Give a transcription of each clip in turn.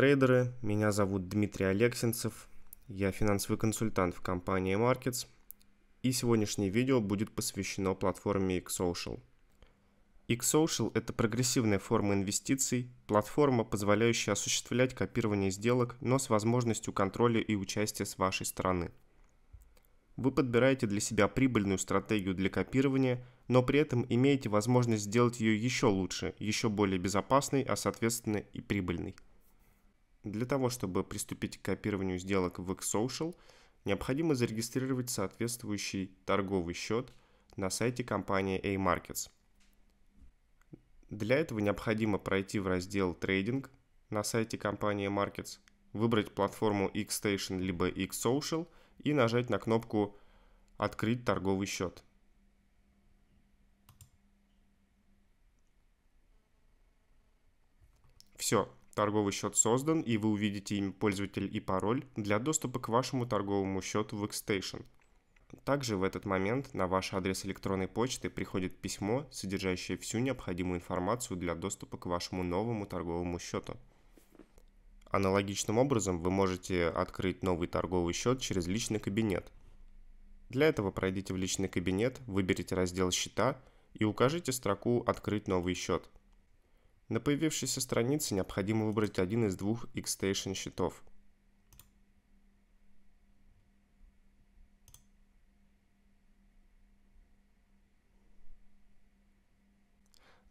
трейдеры. Меня зовут Дмитрий Алексинцев. Я финансовый консультант в компании Markets. И сегодняшнее видео будет посвящено платформе xSocial. xSocial – это прогрессивная форма инвестиций, платформа, позволяющая осуществлять копирование сделок, но с возможностью контроля и участия с вашей стороны. Вы подбираете для себя прибыльную стратегию для копирования, но при этом имеете возможность сделать ее еще лучше, еще более безопасной, а соответственно и прибыльной – для того, чтобы приступить к копированию сделок в Xsocial, необходимо зарегистрировать соответствующий торговый счет на сайте компании A-Markets. Для этого необходимо пройти в раздел «Трейдинг» на сайте компании Markets, выбрать платформу Xstation либо Xsocial и нажать на кнопку «Открыть торговый счет». Все, Торговый счет создан, и вы увидите имя пользователя и пароль для доступа к вашему торговому счету в Xstation. Также в этот момент на ваш адрес электронной почты приходит письмо, содержащее всю необходимую информацию для доступа к вашему новому торговому счету. Аналогичным образом вы можете открыть новый торговый счет через личный кабинет. Для этого пройдите в личный кабинет, выберите раздел «Счета» и укажите строку «Открыть новый счет». На появившейся странице необходимо выбрать один из двух Xstation счетов.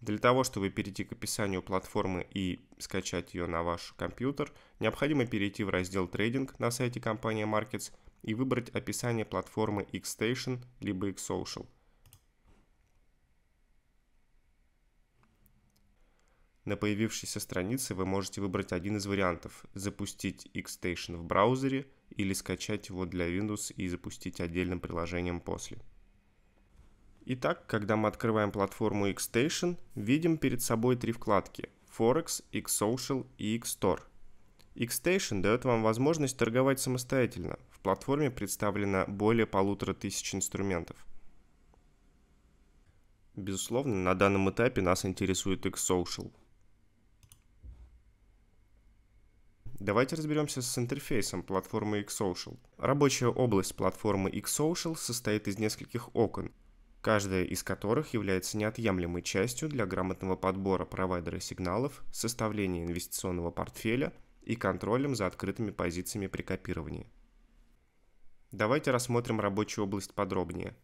Для того, чтобы перейти к описанию платформы и скачать ее на ваш компьютер, необходимо перейти в раздел «Трейдинг» на сайте компании Markets и выбрать описание платформы XStation либо XSocial – На появившейся странице вы можете выбрать один из вариантов – запустить Xstation в браузере или скачать его для Windows и запустить отдельным приложением после. Итак, когда мы открываем платформу Xstation, видим перед собой три вкладки – Forex, Xsocial и Xstore. Xstation дает вам возможность торговать самостоятельно. В платформе представлено более полутора тысяч инструментов. Безусловно, на данном этапе нас интересует Xsocial – Давайте разберемся с интерфейсом платформы xSocial. Рабочая область платформы xSocial состоит из нескольких окон, каждая из которых является неотъемлемой частью для грамотного подбора провайдера сигналов, составления инвестиционного портфеля и контролем за открытыми позициями при копировании. Давайте рассмотрим рабочую область подробнее.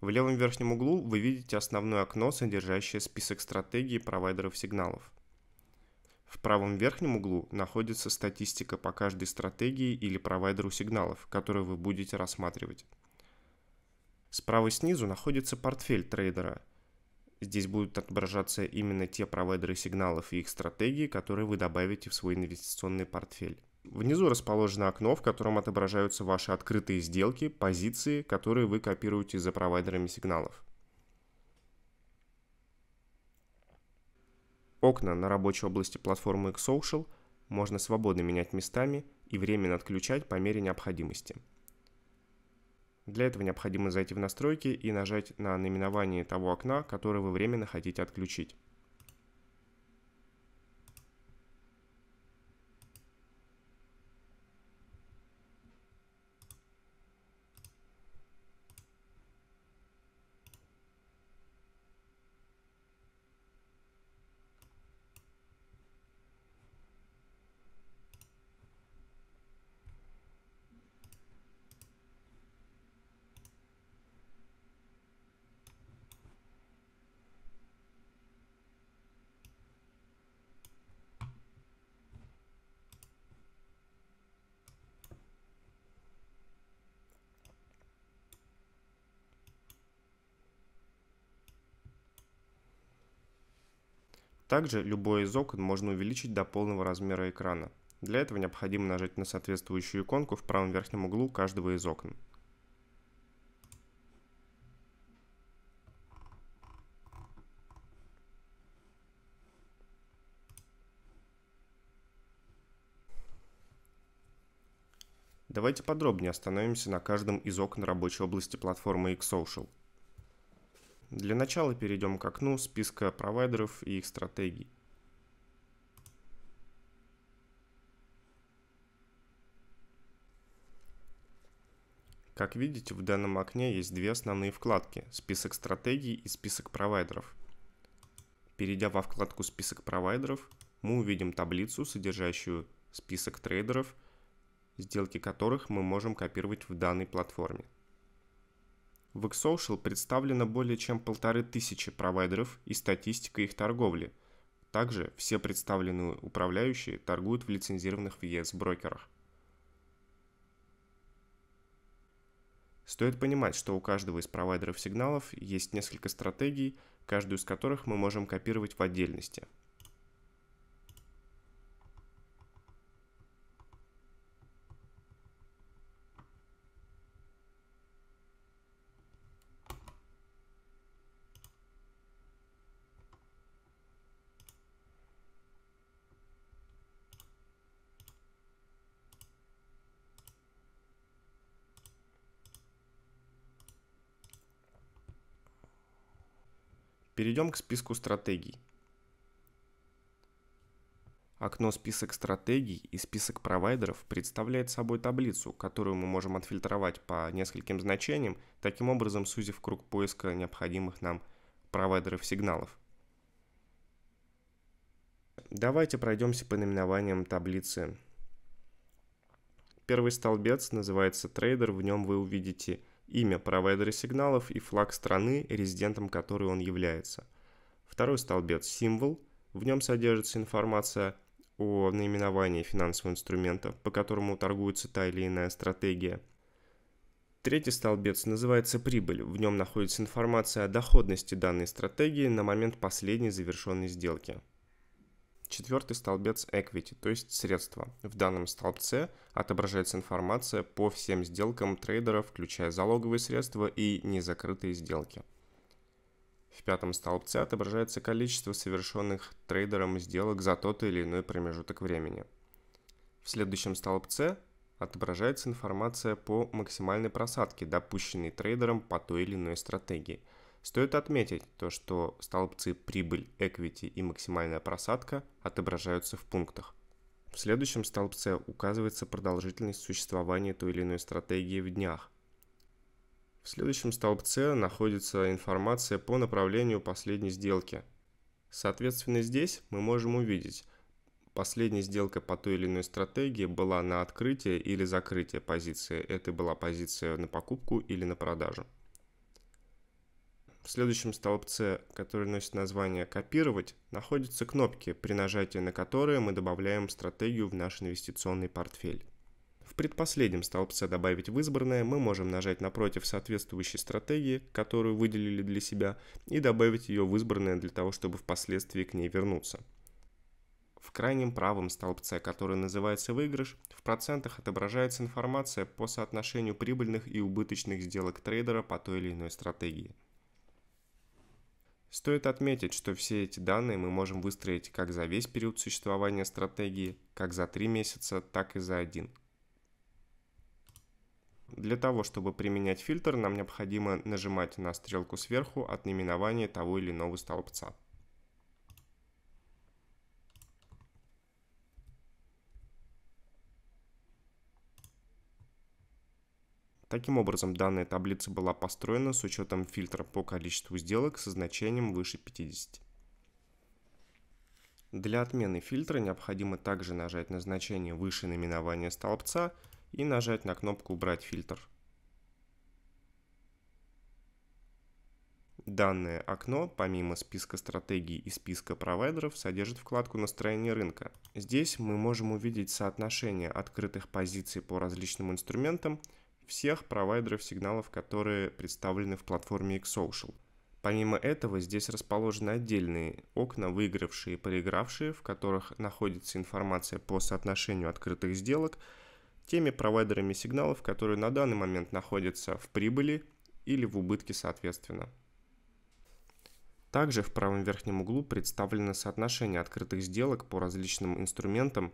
В левом верхнем углу вы видите основное окно, содержащее список стратегий провайдеров сигналов – в правом верхнем углу находится статистика по каждой стратегии или провайдеру сигналов, которые вы будете рассматривать. Справа снизу находится портфель трейдера. Здесь будут отображаться именно те провайдеры сигналов и их стратегии, которые вы добавите в свой инвестиционный портфель. Внизу расположено окно, в котором отображаются ваши открытые сделки, позиции, которые вы копируете за провайдерами сигналов. Окна на рабочей области платформы Xsocial можно свободно менять местами и временно отключать по мере необходимости. Для этого необходимо зайти в настройки и нажать на наименование того окна, которое вы временно хотите отключить. Также любое из окон можно увеличить до полного размера экрана. Для этого необходимо нажать на соответствующую иконку в правом верхнем углу каждого из окон. Давайте подробнее остановимся на каждом из окон рабочей области платформы xSocial. Для начала перейдем к окну списка провайдеров и их стратегий. Как видите, в данном окне есть две основные вкладки – список стратегий и список провайдеров. Перейдя во вкладку «Список провайдеров», мы увидим таблицу, содержащую список трейдеров, сделки которых мы можем копировать в данной платформе. В Xsocial представлено более чем полторы тысячи провайдеров и статистика их торговли. Также все представленные управляющие торгуют в лицензированных в ЕС брокерах. Стоит понимать, что у каждого из провайдеров сигналов есть несколько стратегий, каждую из которых мы можем копировать в отдельности – Перейдем к списку стратегий. Окно «Список стратегий» и «Список провайдеров» представляет собой таблицу, которую мы можем отфильтровать по нескольким значениям, таким образом сузив круг поиска необходимых нам провайдеров сигналов. Давайте пройдемся по наименованиям таблицы. Первый столбец называется «Трейдер», в нем вы увидите имя провайдера сигналов и флаг страны, резидентом которой он является. Второй столбец – символ. В нем содержится информация о наименовании финансового инструмента, по которому торгуется та или иная стратегия. Третий столбец называется «Прибыль». В нем находится информация о доходности данной стратегии на момент последней завершенной сделки. Четвертый столбец Equity, то есть средства. В данном столбце отображается информация по всем сделкам трейдера, включая залоговые средства и незакрытые сделки. В пятом столбце отображается количество совершенных трейдером сделок за тот или иной промежуток времени. В следующем столбце отображается информация по максимальной просадке, допущенной трейдером по той или иной стратегии – Стоит отметить то, что столбцы прибыль, equity и максимальная просадка отображаются в пунктах. В следующем столбце указывается продолжительность существования той или иной стратегии в днях. В следующем столбце находится информация по направлению последней сделки. Соответственно, здесь мы можем увидеть, последняя сделка по той или иной стратегии была на открытие или закрытие позиции. Это была позиция на покупку или на продажу. В следующем столбце, который носит название «Копировать», находятся кнопки, при нажатии на которые мы добавляем стратегию в наш инвестиционный портфель. В предпоследнем столбце «Добавить в избранное» мы можем нажать напротив соответствующей стратегии, которую выделили для себя, и добавить ее в избранное для того, чтобы впоследствии к ней вернуться. В крайнем правом столбце, который называется «Выигрыш», в процентах отображается информация по соотношению прибыльных и убыточных сделок трейдера по той или иной стратегии – Стоит отметить, что все эти данные мы можем выстроить как за весь период существования стратегии, как за три месяца, так и за один. Для того, чтобы применять фильтр, нам необходимо нажимать на стрелку сверху от наименования того или иного столбца. Таким образом, данная таблица была построена с учетом фильтра по количеству сделок со значением выше 50. Для отмены фильтра необходимо также нажать на значение выше наименования столбца и нажать на кнопку «Убрать фильтр». Данное окно, помимо списка стратегий и списка провайдеров, содержит вкладку «Настроение рынка». Здесь мы можем увидеть соотношение открытых позиций по различным инструментам – всех провайдеров сигналов, которые представлены в платформе xSocial. Помимо этого, здесь расположены отдельные окна, выигравшие и проигравшие, в которых находится информация по соотношению открытых сделок, теми провайдерами сигналов, которые на данный момент находятся в прибыли или в убытке соответственно. Также в правом верхнем углу представлено соотношение открытых сделок по различным инструментам,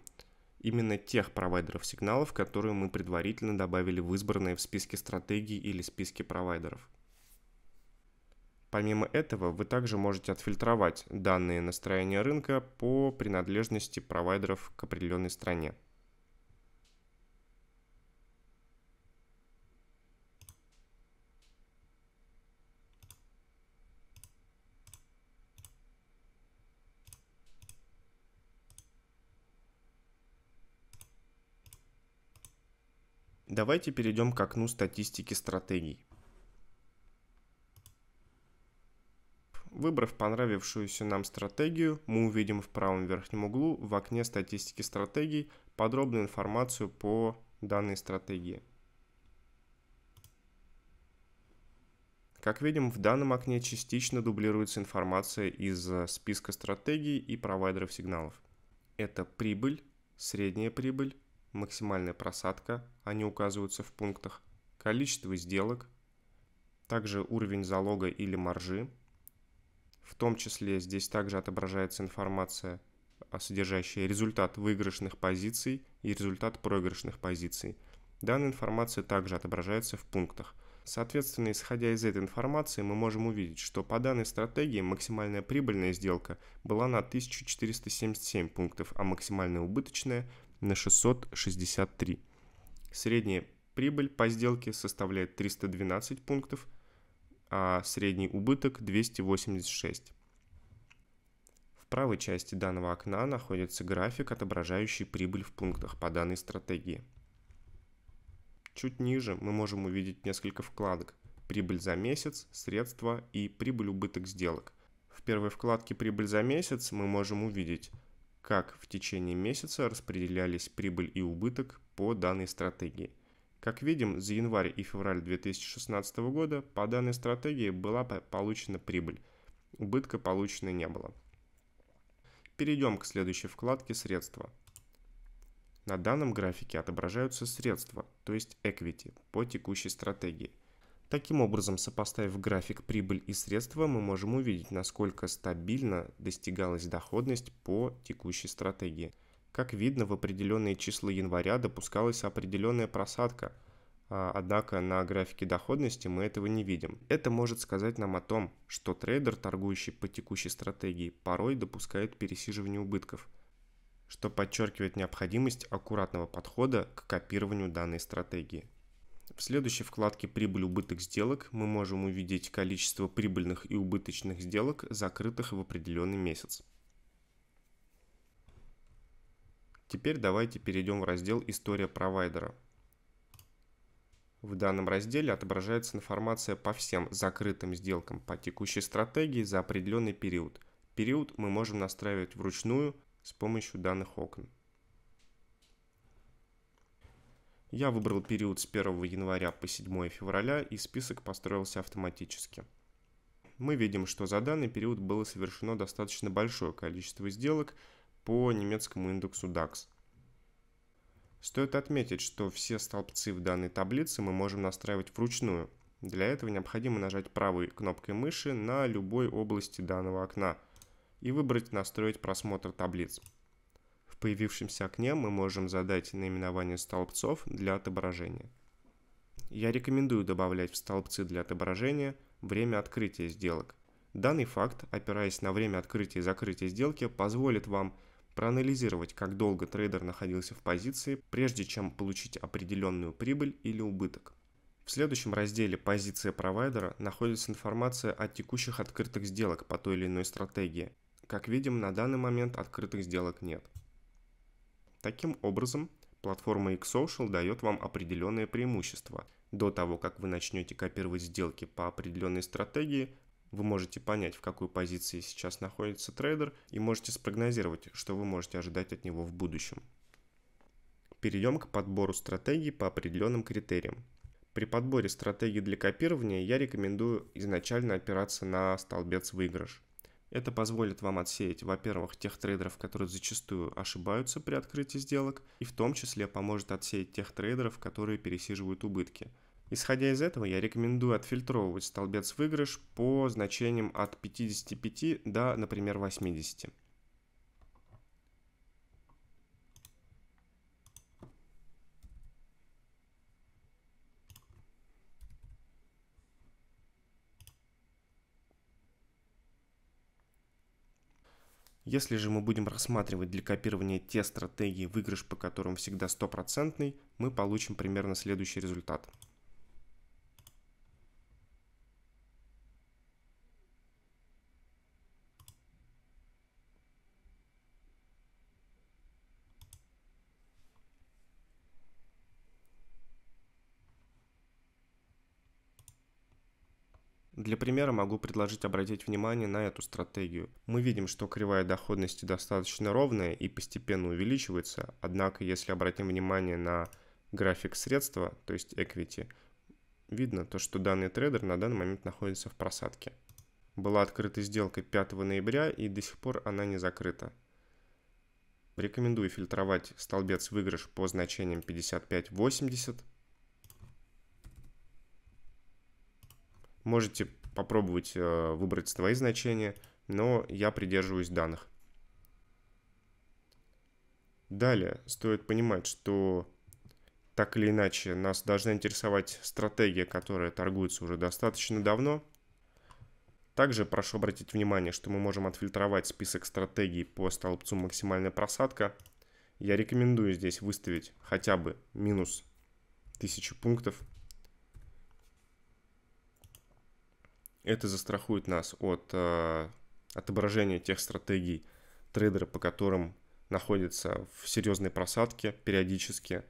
именно тех провайдеров сигналов, которые мы предварительно добавили в избранные в списке стратегий или списке провайдеров. Помимо этого, вы также можете отфильтровать данные настроения рынка по принадлежности провайдеров к определенной стране. Давайте перейдем к окну статистики стратегий. Выбрав понравившуюся нам стратегию, мы увидим в правом верхнем углу в окне статистики стратегий подробную информацию по данной стратегии. Как видим, в данном окне частично дублируется информация из списка стратегий и провайдеров сигналов. Это прибыль, средняя прибыль, максимальная просадка, они указываются в пунктах, количество сделок, также уровень залога или маржи. В том числе здесь также отображается информация, а, содержащая результат выигрышных позиций и результат проигрышных позиций. Данная информация также отображается в пунктах. Соответственно, исходя из этой информации, мы можем увидеть, что по данной стратегии максимальная прибыльная сделка была на 1477 пунктов, а максимальная убыточная – на 663. Средняя прибыль по сделке составляет 312 пунктов, а средний убыток 286. В правой части данного окна находится график, отображающий прибыль в пунктах по данной стратегии. Чуть ниже мы можем увидеть несколько вкладок – прибыль за месяц, средства и прибыль-убыток сделок. В первой вкладке «Прибыль за месяц» мы можем увидеть – как в течение месяца распределялись прибыль и убыток по данной стратегии. Как видим, за январь и февраль 2016 года по данной стратегии была получена прибыль, убытка получена не было. Перейдем к следующей вкладке «Средства». На данном графике отображаются средства, то есть equity, по текущей стратегии – Таким образом, сопоставив график прибыль и средства, мы можем увидеть, насколько стабильно достигалась доходность по текущей стратегии. Как видно, в определенные числа января допускалась определенная просадка, а, однако на графике доходности мы этого не видим. Это может сказать нам о том, что трейдер, торгующий по текущей стратегии, порой допускает пересиживание убытков, что подчеркивает необходимость аккуратного подхода к копированию данной стратегии. В следующей вкладке «Прибыль, убыток сделок» мы можем увидеть количество прибыльных и убыточных сделок, закрытых в определенный месяц. Теперь давайте перейдем в раздел «История провайдера». В данном разделе отображается информация по всем закрытым сделкам по текущей стратегии за определенный период. Период мы можем настраивать вручную с помощью данных окон. Я выбрал период с 1 января по 7 февраля и список построился автоматически. Мы видим, что за данный период было совершено достаточно большое количество сделок по немецкому индексу DAX. Стоит отметить, что все столбцы в данной таблице мы можем настраивать вручную. Для этого необходимо нажать правой кнопкой мыши на любой области данного окна и выбрать «Настроить просмотр таблиц» появившемся окне мы можем задать наименование столбцов для отображения. Я рекомендую добавлять в столбцы для отображения время открытия сделок. Данный факт, опираясь на время открытия и закрытия сделки, позволит вам проанализировать, как долго трейдер находился в позиции, прежде чем получить определенную прибыль или убыток. В следующем разделе «Позиция провайдера» находится информация о текущих открытых сделок по той или иной стратегии. Как видим, на данный момент открытых сделок нет. Таким образом, платформа xSocial дает вам определенные преимущества. До того, как вы начнете копировать сделки по определенной стратегии, вы можете понять, в какой позиции сейчас находится трейдер и можете спрогнозировать, что вы можете ожидать от него в будущем. Перейдем к подбору стратегий по определенным критериям. При подборе стратегии для копирования я рекомендую изначально опираться на столбец выигрыш. Это позволит вам отсеять, во-первых, тех трейдеров, которые зачастую ошибаются при открытии сделок, и в том числе поможет отсеять тех трейдеров, которые пересиживают убытки. Исходя из этого, я рекомендую отфильтровывать столбец выигрыш по значениям от 55 до, например, 80. Если же мы будем рассматривать для копирования те стратегии, выигрыш по которым всегда стопроцентный, мы получим примерно следующий результат. Для примера могу предложить обратить внимание на эту стратегию. Мы видим, что кривая доходности достаточно ровная и постепенно увеличивается, однако если обратим внимание на график средства, то есть equity, видно то, что данный трейдер на данный момент находится в просадке. Была открыта сделка 5 ноября и до сих пор она не закрыта. Рекомендую фильтровать столбец выигрыш по значениям 55-80, Можете попробовать э, выбрать свои значения, но я придерживаюсь данных. Далее стоит понимать, что так или иначе нас должна интересовать стратегия, которая торгуется уже достаточно давно. Также прошу обратить внимание, что мы можем отфильтровать список стратегий по столбцу максимальная просадка. Я рекомендую здесь выставить хотя бы минус 1000 пунктов, Это застрахует нас от э, отображения тех стратегий трейдера, по которым находится в серьезной просадке периодически.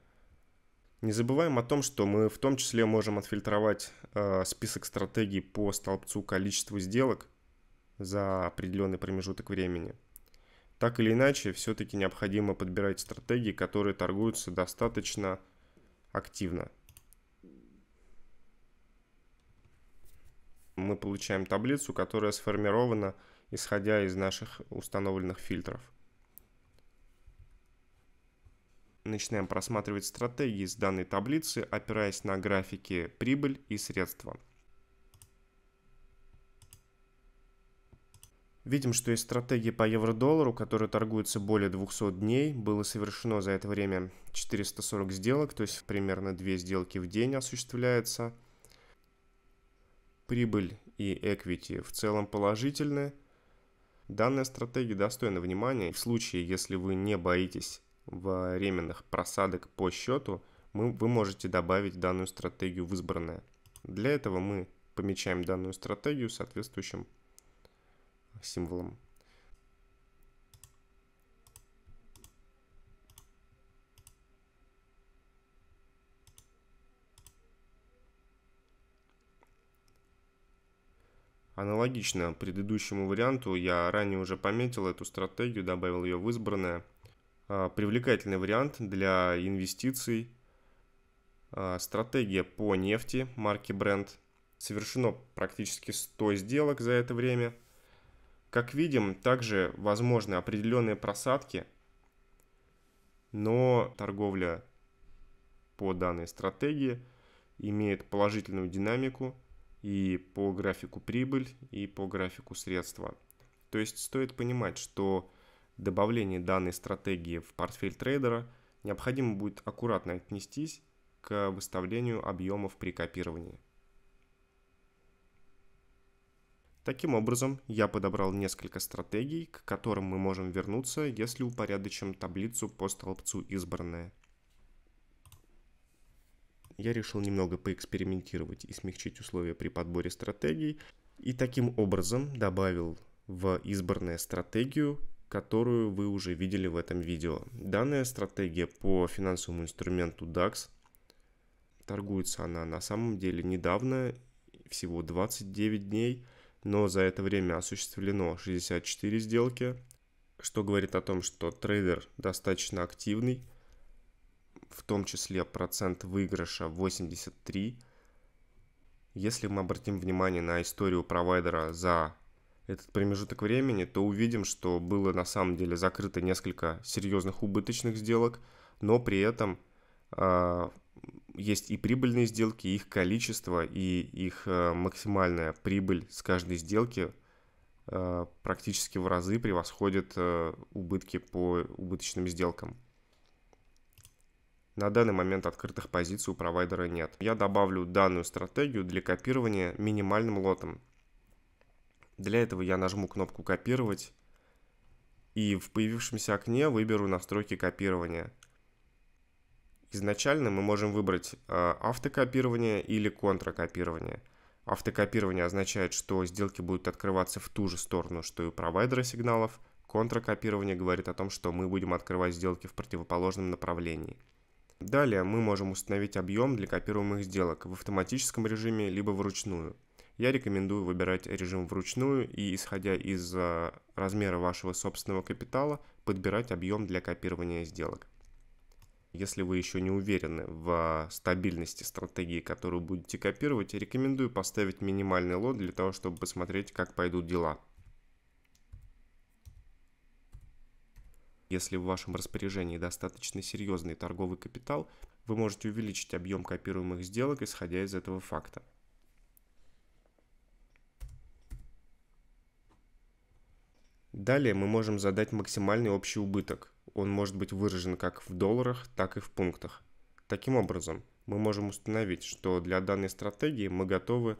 Не забываем о том, что мы в том числе можем отфильтровать э, список стратегий по столбцу количества сделок за определенный промежуток времени. Так или иначе, все-таки необходимо подбирать стратегии, которые торгуются достаточно активно. мы получаем таблицу, которая сформирована исходя из наших установленных фильтров. Начинаем просматривать стратегии с данной таблицы, опираясь на графики прибыль и средства. Видим, что есть стратегии по евро-доллару, которые торгуются более 200 дней. Было совершено за это время 440 сделок, то есть примерно 2 сделки в день осуществляется прибыль и equity в целом положительны. Данная стратегия достойна внимания. В случае, если вы не боитесь временных просадок по счету, мы, вы можете добавить данную стратегию в избранное. Для этого мы помечаем данную стратегию соответствующим символом. Аналогично предыдущему варианту, я ранее уже пометил эту стратегию, добавил ее в избранное. А, привлекательный вариант для инвестиций. А, стратегия по нефти марки бренд. Совершено практически 100 сделок за это время. Как видим, также возможны определенные просадки, но торговля по данной стратегии имеет положительную динамику – и по графику прибыль, и по графику средства. То есть стоит понимать, что добавление данной стратегии в портфель трейдера необходимо будет аккуратно отнестись к выставлению объемов при копировании. Таким образом, я подобрал несколько стратегий, к которым мы можем вернуться, если упорядочим таблицу по столбцу «Избранное» я решил немного поэкспериментировать и смягчить условия при подборе стратегий, и таким образом добавил в избранную стратегию которую вы уже видели в этом видео. Данная стратегия по финансовому инструменту DAX торгуется она на самом деле недавно, всего 29 дней, но за это время осуществлено 64 сделки, что говорит о том, что трейдер достаточно активный в том числе процент выигрыша 83. Если мы обратим внимание на историю провайдера за этот промежуток времени, то увидим, что было на самом деле закрыто несколько серьезных убыточных сделок, но при этом э, есть и прибыльные сделки, их количество и их э, максимальная прибыль с каждой сделки э, практически в разы превосходит э, убытки по убыточным сделкам. На данный момент открытых позиций у провайдера нет. Я добавлю данную стратегию для копирования минимальным лотом. Для этого я нажму кнопку «Копировать» и в появившемся окне выберу настройки копирования. Изначально мы можем выбрать э, автокопирование или контракопирование. Автокопирование означает, что сделки будут открываться в ту же сторону, что и у провайдера сигналов. Контракопирование говорит о том, что мы будем открывать сделки в противоположном направлении. Далее мы можем установить объем для копируемых сделок в автоматическом режиме, либо вручную. Я рекомендую выбирать режим вручную и, исходя из а, размера вашего собственного капитала, подбирать объем для копирования сделок. Если вы еще не уверены в а, стабильности стратегии, которую будете копировать, рекомендую поставить минимальный лот для того, чтобы посмотреть, как пойдут дела. Если в вашем распоряжении достаточно серьезный торговый капитал, вы можете увеличить объем копируемых сделок, исходя из этого факта. Далее мы можем задать максимальный общий убыток. Он может быть выражен как в долларах, так и в пунктах. Таким образом, мы можем установить, что для данной стратегии мы готовы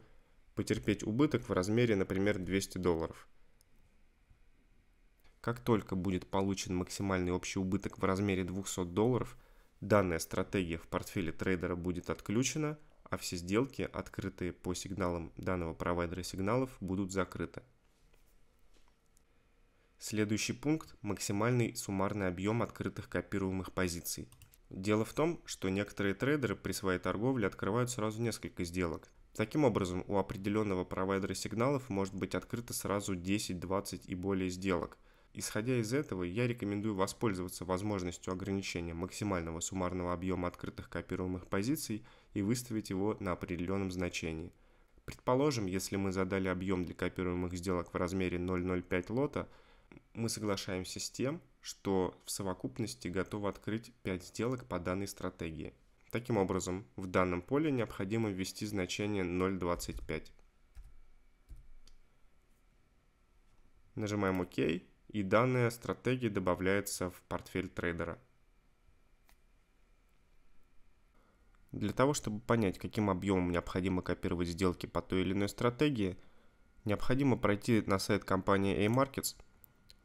потерпеть убыток в размере, например, 200 долларов – как только будет получен максимальный общий убыток в размере 200 долларов, данная стратегия в портфеле трейдера будет отключена, а все сделки, открытые по сигналам данного провайдера сигналов, будут закрыты. Следующий пункт – максимальный суммарный объем открытых копируемых позиций. Дело в том, что некоторые трейдеры при своей торговле открывают сразу несколько сделок. Таким образом, у определенного провайдера сигналов может быть открыто сразу 10, 20 и более сделок. Исходя из этого, я рекомендую воспользоваться возможностью ограничения максимального суммарного объема открытых копируемых позиций и выставить его на определенном значении. Предположим, если мы задали объем для копируемых сделок в размере 0,05 лота, мы соглашаемся с тем, что в совокупности готовы открыть 5 сделок по данной стратегии. Таким образом, в данном поле необходимо ввести значение 0,25. Нажимаем ОК. OK и данная стратегия добавляется в портфель трейдера. Для того, чтобы понять, каким объемом необходимо копировать сделки по той или иной стратегии, необходимо пройти на сайт компании A-Markets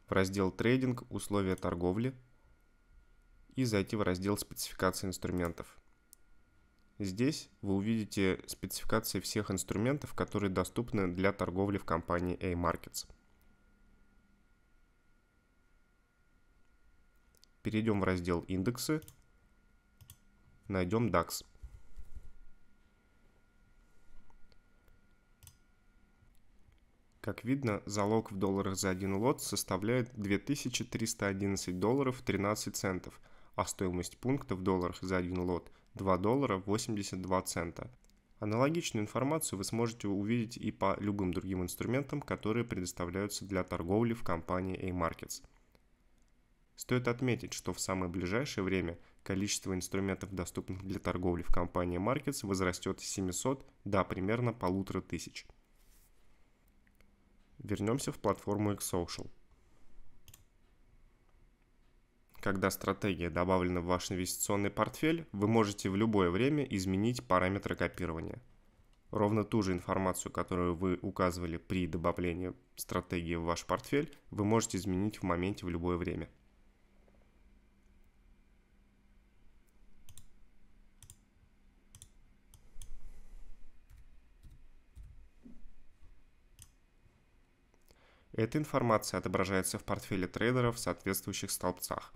в раздел «Трейдинг. Условия торговли» и зайти в раздел «Спецификации инструментов». Здесь вы увидите спецификации всех инструментов, которые доступны для торговли в компании A-Markets – Перейдем в раздел «Индексы». Найдем DAX. Как видно, залог в долларах за один лот составляет 2311 долларов 13 центов, а стоимость пункта в долларах за один лот 2 доллара 82 цента. Аналогичную информацию вы сможете увидеть и по любым другим инструментам, которые предоставляются для торговли в компании A-Markets. Стоит отметить, что в самое ближайшее время количество инструментов, доступных для торговли в компании Markets, возрастет с 700 до примерно полутора тысяч. Вернемся в платформу xSocial. Когда стратегия добавлена в ваш инвестиционный портфель, вы можете в любое время изменить параметры копирования. Ровно ту же информацию, которую вы указывали при добавлении стратегии в ваш портфель, вы можете изменить в моменте в любое время. Эта информация отображается в портфеле трейдера в соответствующих столбцах.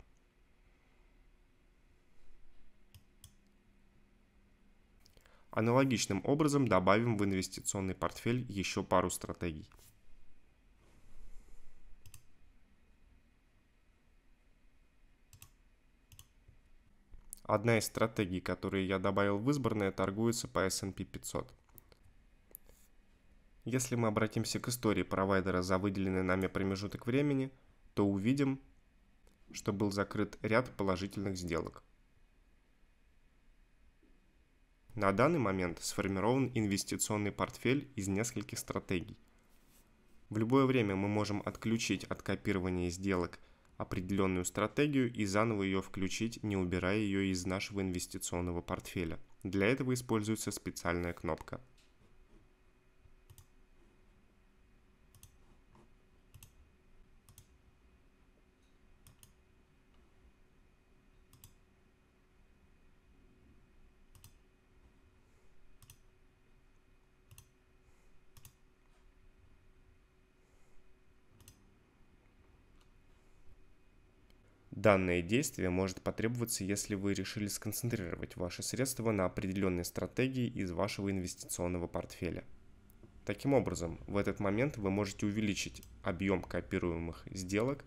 Аналогичным образом добавим в инвестиционный портфель еще пару стратегий. Одна из стратегий, которые я добавил в избранное, торгуется по S&P 500. Если мы обратимся к истории провайдера за выделенный нами промежуток времени, то увидим, что был закрыт ряд положительных сделок. На данный момент сформирован инвестиционный портфель из нескольких стратегий. В любое время мы можем отключить от копирования сделок определенную стратегию и заново ее включить, не убирая ее из нашего инвестиционного портфеля. Для этого используется специальная кнопка – Данное действие может потребоваться, если вы решили сконцентрировать ваши средства на определенной стратегии из вашего инвестиционного портфеля. Таким образом, в этот момент вы можете увеличить объем копируемых сделок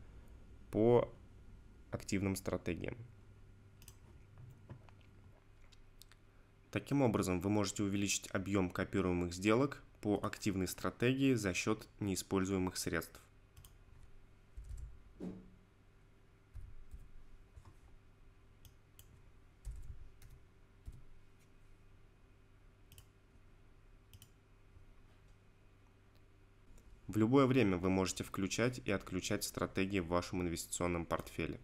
по активным стратегиям. Таким образом, вы можете увеличить объем копируемых сделок по активной стратегии за счет неиспользуемых средств. В любое время вы можете включать и отключать стратегии в вашем инвестиционном портфеле.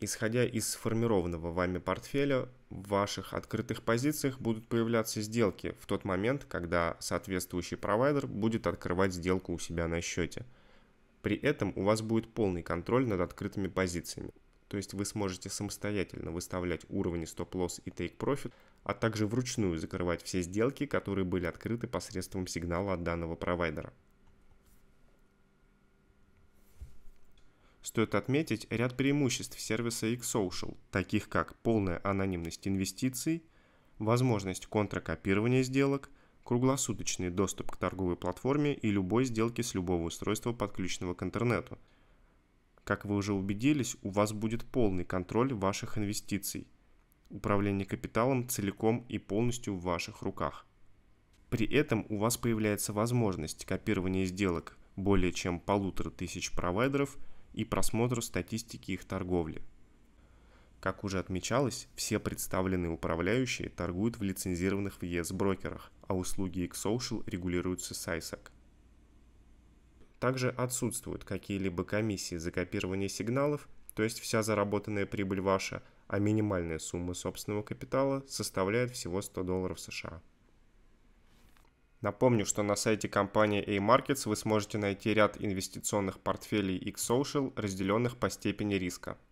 Исходя из сформированного вами портфеля, в ваших открытых позициях будут появляться сделки в тот момент, когда соответствующий провайдер будет открывать сделку у себя на счете – при этом у вас будет полный контроль над открытыми позициями. То есть вы сможете самостоятельно выставлять уровни стоп-лосс и take-profit, а также вручную закрывать все сделки, которые были открыты посредством сигнала от данного провайдера. Стоит отметить ряд преимуществ сервиса xSocial, таких как полная анонимность инвестиций, возможность контракопирования сделок – круглосуточный доступ к торговой платформе и любой сделке с любого устройства, подключенного к интернету. Как вы уже убедились, у вас будет полный контроль ваших инвестиций. Управление капиталом целиком и полностью в ваших руках. При этом у вас появляется возможность копирования сделок более чем полутора тысяч провайдеров и просмотра статистики их торговли. Как уже отмечалось, все представленные управляющие торгуют в лицензированных в ЕС брокерах, а услуги Xsocial регулируются с Также отсутствуют какие-либо комиссии за копирование сигналов, то есть вся заработанная прибыль ваша, а минимальная сумма собственного капитала составляет всего 100 долларов США. Напомню, что на сайте компании A-Markets вы сможете найти ряд инвестиционных портфелей X-Social, разделенных по степени риска –